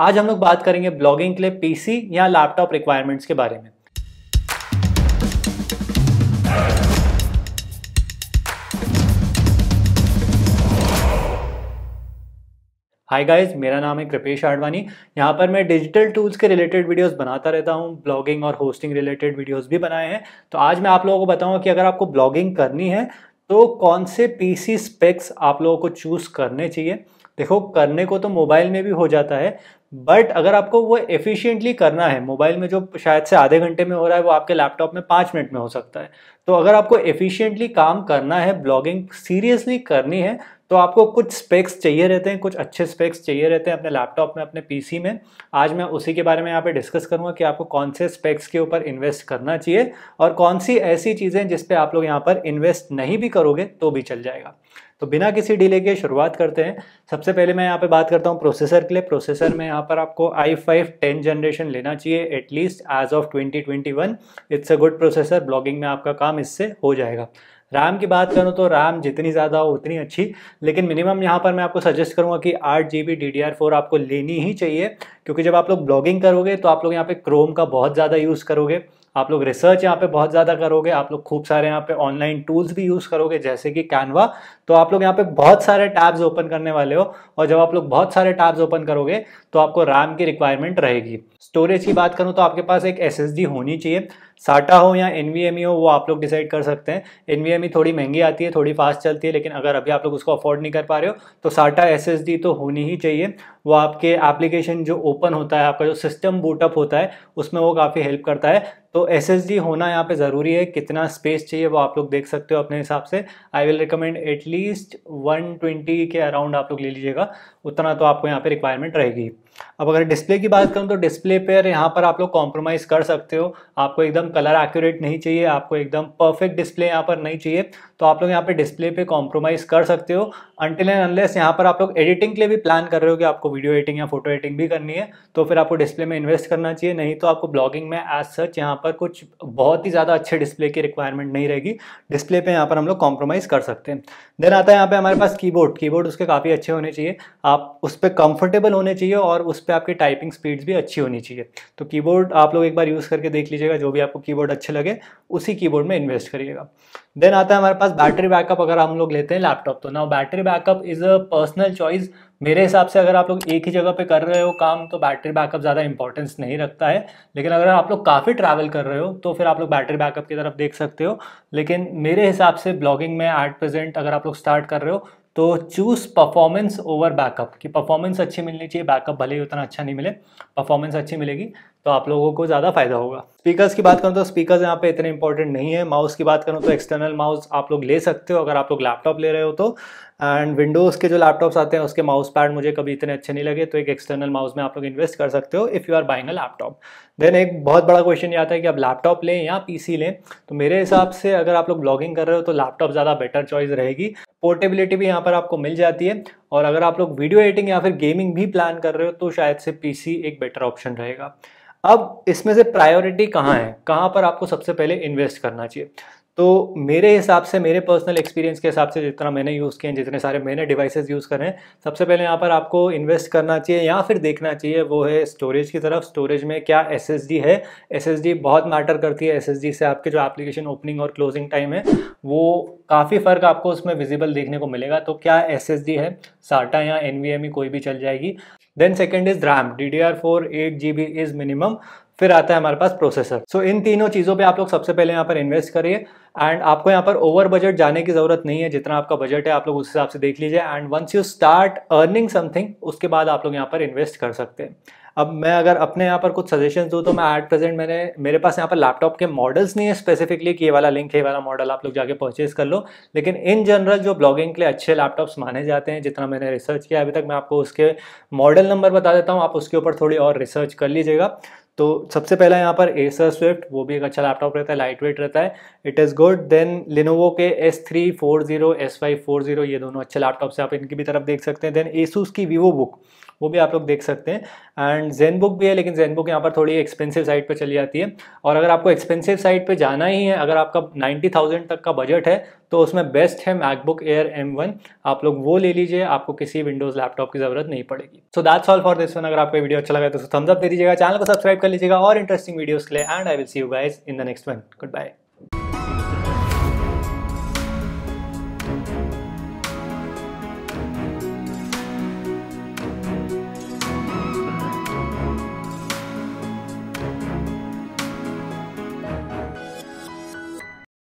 आज हम लोग बात करेंगे ब्लॉगिंग के लिए पीसी या लैपटॉप रिक्वायरमेंट्स के बारे में हाय गाइस मेरा नाम है कृपेश आडवाणी यहाँ पर मैं डिजिटल टूल्स के रिलेटेड वीडियोस बनाता रहता हूँ ब्लॉगिंग और होस्टिंग रिलेटेड वीडियोस भी बनाए हैं तो आज मैं आप लोगों को बताऊँ कि अगर आपको ब्लॉगिंग करनी है तो कौन से पीसी स्पेक्स आप लोगों को चूज़ करने चाहिए देखो करने को तो मोबाइल में भी हो जाता है बट अगर आपको वो एफिशिएंटली करना है मोबाइल में जो शायद से आधे घंटे में हो रहा है वो आपके लैपटॉप में पाँच मिनट में हो सकता है तो अगर आपको एफिशिएंटली काम करना है ब्लॉगिंग सीरियसली करनी है तो आपको कुछ स्पेक्स चाहिए रहते हैं कुछ अच्छे स्पेक्स चाहिए रहते हैं अपने लैपटॉप में अपने पीसी में आज मैं उसी के बारे में यहाँ पे डिस्कस करूँगा कि आपको कौन से स्पेक्स के ऊपर इन्वेस्ट करना चाहिए और कौन सी ऐसी चीज़ें जिस आप लोग यहाँ पर इन्वेस्ट नहीं भी करोगे तो भी चल जाएगा तो बिना किसी डिले के शुरुआत करते हैं सबसे पहले मैं यहाँ पे बात करता हूँ प्रोसेसर के लिए प्रोसेसर में यहाँ पर आपको आई फाइव टेन जनरेशन लेना चाहिए at least age of twenty twenty one it's a good processor blogging में आपका काम इससे हो जाएगा रैम की बात करूँ तो रैम जितनी ज़्यादा हो उतनी अच्छी लेकिन मिनिमम यहाँ पर मैं आपको सजेस्ट करूँगा कि आठ G B D R four आपको लेनी ही चाहिए क्योंकि जब आप लोग ब्लॉगिंग करोगे तो आप लोग यहाँ पे क्रोम का बहुत ज़्यादा यूज़ करोगे आप लोग रिसर्च यहाँ पे बहुत ज़्यादा करोगे आप लोग खूब सारे यहाँ पे ऑनलाइन टूल्स भी यूज़ करोगे जैसे कि कैनवा तो आप लोग यहाँ पे बहुत सारे टैब्स ओपन करने वाले हो और जब आप लोग बहुत सारे टैब्स ओपन करोगे तो आपको रैम की रिक्वायरमेंट रहेगी स्टोरेज की बात करूँ तो आपके पास एक एस होनी चाहिए साटा हो या एन हो वो आप लोग डिसाइड कर सकते हैं एन थोड़ी महंगी आती है थोड़ी फास्ट चलती है लेकिन अगर अभी आप लोग उसको अफोर्ड नहीं कर पा रहे हो तो साटा एस तो होनी ही चाहिए वो आपके एप्लीकेशन जो ओपन होता है आपका जो सिस्टम बूटअप होता है उसमें वो काफ़ी हेल्प करता है तो एस होना यहाँ पे ज़रूरी है कितना स्पेस चाहिए वो आप लोग देख सकते हो अपने हिसाब से I will recommend at least twenty के अराउंड आप लोग ले लीजिएगा उतना तो आपको यहाँ पे रिक्वायरमेंट रहेगी अब अगर डिस्प्ले की बात करूँ तो डिस्प्ले पर यहाँ पर आप लोग कॉम्प्रोमाइज़ कर सकते हो आपको एकदम कलर एक्यूरेट नहीं चाहिए आपको एकदम परफेक्ट डिस्प्ले यहाँ पर नहीं चाहिए तो आप लोग यहाँ पर डिस्प्ले पे कॉम्प्रोमाइज़ कर सकते हो अनटिल एंड अनलेस यहाँ पर आप लोग एडिटिंग के लिए भी प्लान कर रहे हो कि आपको वीडियो एडिटिंग या फोटो एडिटिंग भी करनी है तो फिर आपको डिस्प्ले में इन्वेस्ट करना चाहिए नहीं तो आपको ब्लॉगिंग में एज सच यहाँ पर कुछ बहुत ही ज़्यादा अच्छे डिस्प्ले की रिक्वायरमेंट नहीं रहेगी डिस्प्ले पर यहाँ पर हम लोग कॉम्प्रोमाइज़ कर सकते हैं देन आता है यहाँ पर हमारे पास कीबोर्ड कीबोर्ड उसके काफ़ी अच्छे होने चाहिए आप उस पर कंफर्टेबल होने चाहिए और और उस पर आपकी टाइपिंग स्पीड्स भी अच्छी होनी चाहिए तो कीबोर्ड आप लोग एक बार यूज़ करके देख लीजिएगा जो भी आपको कीबोर्ड अच्छे लगे उसी कीबोर्ड में इन्वेस्ट करिएगा देन आता है हमारे पास बैटरी बैकअप अगर हम लोग लेते हैं लैपटॉप तो ना battery backup is a personal choice मेरे हिसाब से अगर आप लोग एक ही जगह पे कर रहे हो काम तो बैटरी बैकअप ज़्यादा इंपॉर्टेंस नहीं रखता है लेकिन अगर आप लोग काफ़ी ट्रैवल कर रहे हो तो फिर आप लोग बैटरी बैकअप की तरफ देख सकते हो लेकिन मेरे हिसाब से ब्लॉगिंग में एट प्रेजेंट अगर आप लोग स्टार्ट कर रहे हो तो चूज़ परफॉर्मेंस ओवर बैकअप कि परफॉर्मेंस अच्छी मिलनी चाहिए बैकअप भले ही उतना अच्छा नहीं मिले परफॉर्मेंस अच्छी मिलेगी तो आप लोगों को ज़्यादा फायदा होगा स्पीकर्स की बात करूँ तो स्पीकर्स यहाँ पे इतने इंपॉर्टेंट नहीं है माउस की बात करूँ तो एक्सटर्नल माउस आप लोग ले सकते हो अगर आप लोग लैपटॉप ले रहे हो तो एंड विंडोज़ के जो लैपटॉप्स आते हैं उसके माउस पैड मुझे कभी इतने अच्छे नहीं लगे तो एक एक्सटर्नल माउस में आप लोग इन्वेस्ट कर सकते हो if you are buying a laptop then एक बहुत बड़ा क्वेश्चन ये आता है कि आप लैपटॉप लें या पी लें तो मेरे हिसाब से अगर आप लोग ब्लॉगिंग कर रहे हो तो लैपटॉप ज़्यादा बेटर चॉइस रहेगी पोर्टेबिलिटी भी यहाँ पर आपको मिल जाती है और अगर आप लोग वीडियो एडिटिंग या फिर गेमिंग भी प्लान कर रहे हो तो शायद से पीसी एक बेटर ऑप्शन रहेगा अब इसमें से प्रायोरिटी कहाँ है कहाँ पर आपको सबसे पहले इन्वेस्ट करना चाहिए तो मेरे हिसाब से मेरे पर्सनल एक्सपीरियंस के हिसाब से जितना मैंने यूज़ किए हैं जितने सारे मैंने डिवाइसेस यूज़ करें सबसे पहले यहाँ पर आपको इन्वेस्ट करना चाहिए या फिर देखना चाहिए वो है स्टोरेज की तरफ स्टोरेज में क्या एस है एस बहुत मैटर करती है एस से आपके जो एप्लीकेशन ओपनिंग और क्लोजिंग टाइम है वो काफ़ी फ़र्क आपको उसमें विजिबल देखने को मिलेगा तो क्या एस है साटा या एन e कोई भी चल जाएगी then second is RAM D D R four eight G B is minimum फिर आता है हमारे पास प्रोसेसर सो so, इन तीनों चीज़ों पे आप लोग सबसे पहले यहाँ पर इन्वेस्ट करिए एंड आपको यहाँ पर ओवर बजट जाने की ज़रूरत नहीं है जितना आपका बजट है आप लोग उस हिसाब से देख लीजिए and once you start earning something उसके बाद आप लोग यहाँ पर इन्वेस्ट कर सकते हैं अब मैं अगर अपने यहाँ पर कुछ सजेशन दूँ तो मैं एट प्रेजेंट मैंने मेरे पास यहाँ पर लैपटॉप के मॉडल्स नहीं है स्पेसिफिकली कि ये वाला लिंक है ये वाला मॉडल आप लोग जाके परचेज कर लो लेकिन इन जनरल जो ब्लॉगिंग के लिए अच्छे लैपटॉप्स माने जाते हैं जितना मैंने रिसर्च किया अभी तक मैं आपको उसके मॉडल नंबर बता देता हूँ आप उसके ऊपर थोड़ी और रिसर्च कर लीजिएगा तो सबसे पहला यहाँ पर एसर स्विफ्ट वो भी एक अच्छा लैपटॉप रहता है लाइट वेट रहता है it is good then Lenovo के S three four zero S five four zero ये दोनों अच्छे लैपटॉप से आप इनकी भी तरफ देख सकते हैं देन एसूस की वीवो बुक वो भी आप लोग देख सकते हैं एंड जेन बुक भी है लेकिन जेन बुक यहाँ पर थोड़ी एक्सपेंसिव साइट पर चली जाती है और अगर आपको एक्सपेंसिव साइट पर जाना ही है अगर आपका नाइन्टी थाउजेंड तक का बजट है तो उसमें बेस्ट है मैकबुक एयर एम वन आप लोग वो ले लीजिए आपको किसी विंडोज़ लैपटॉप की ज़रूरत नहीं पड़ेगी so that's all for this one अगर आपको वीडियो अच्छा लगा तो थम्स अप दे दीजिएगा चैनल को सब्सक्राइब कर लीजिएगा और इंटरेस्टिंग वीडियोस के लिए and I will see you guys in the next one good bye